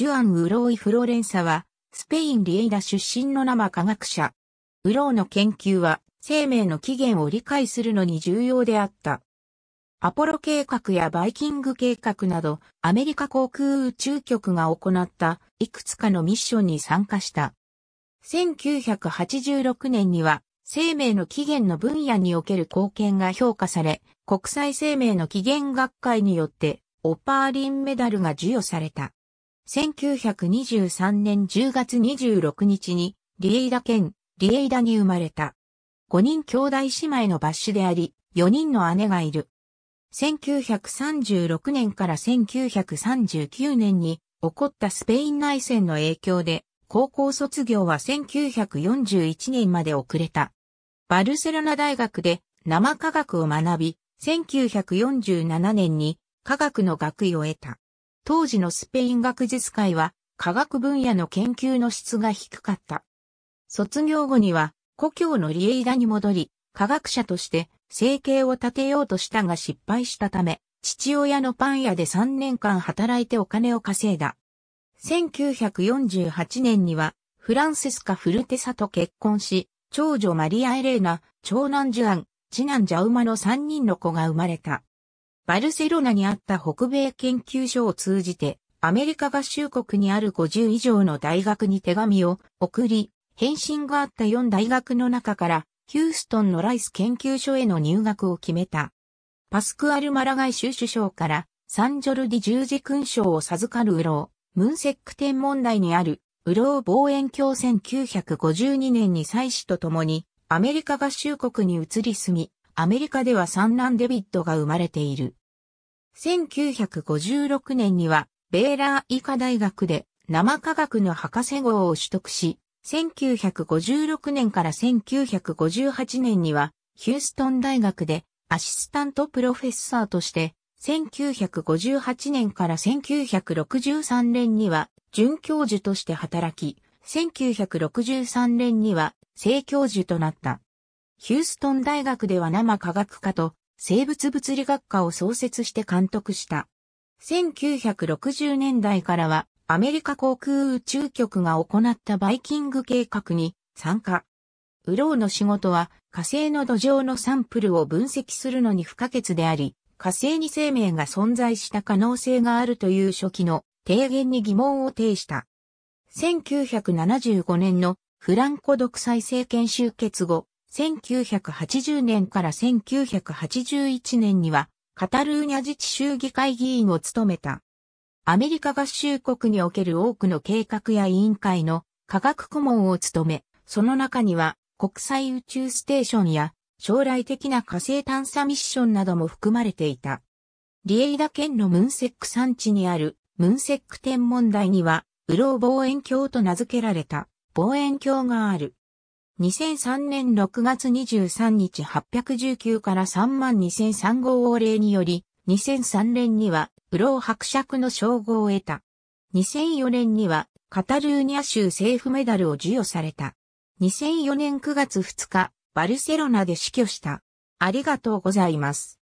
ジュアン・ウロイ・フロレンサは、スペイン・リエイダ出身の生科学者。ウローの研究は、生命の起源を理解するのに重要であった。アポロ計画やバイキング計画など、アメリカ航空宇宙局が行った、いくつかのミッションに参加した。1986年には、生命の起源の分野における貢献が評価され、国際生命の起源学会によって、オパーリンメダルが授与された。1923年10月26日に、リエイダ県、リエイダに生まれた。5人兄弟姉妹のバッシュであり、4人の姉がいる。1936年から1939年に起こったスペイン内戦の影響で、高校卒業は1941年まで遅れた。バルセロナ大学で生科学を学び、1947年に科学の学位を得た。当時のスペイン学術界は科学分野の研究の質が低かった。卒業後には故郷のリエイダに戻り、科学者として生計を立てようとしたが失敗したため、父親のパン屋で3年間働いてお金を稼いだ。1948年にはフランセスカ・フルテサと結婚し、長女マリア・エレーナ、長男ジュアン、次男ジャウマの3人の子が生まれた。バルセロナにあった北米研究所を通じて、アメリカ合衆国にある50以上の大学に手紙を送り、返信があった4大学の中から、ヒューストンのライス研究所への入学を決めた。パスクアル・マラガイ州首相から、サンジョルディ十字勲章を授かるウロー、ムンセック天文台にある、ウロー望遠鏡1952年に妻子と共に、アメリカ合衆国に移り住み、アメリカでは三男デビッドが生まれている。1956年には、ベーラー医科大学で生科学の博士号を取得し、1956年から1958年には、ヒューストン大学でアシスタントプロフェッサーとして、1958年から1963年には准教授として働き、1963年には正教授となった。ヒューストン大学では生科学科と生物物理学科を創設して監督した。1960年代からはアメリカ航空宇宙局が行ったバイキング計画に参加。ウローの仕事は火星の土壌のサンプルを分析するのに不可欠であり、火星に生命が存在した可能性があるという初期の提言に疑問を呈した。1975年のフランコ独裁政権集結後、1980年から1981年には、カタルーニャ自治州議会議員を務めた。アメリカ合衆国における多くの計画や委員会の科学顧問を務め、その中には国際宇宙ステーションや将来的な火星探査ミッションなども含まれていた。リエイダ県のムンセック山地にあるムンセック天文台には、ウロー望遠鏡と名付けられた望遠鏡がある。2003年6月23日819から32003号を例により、2003年には、ウロー伯爵の称号を得た。2004年には、カタルーニャ州政府メダルを授与された。2004年9月2日、バルセロナで死去した。ありがとうございます。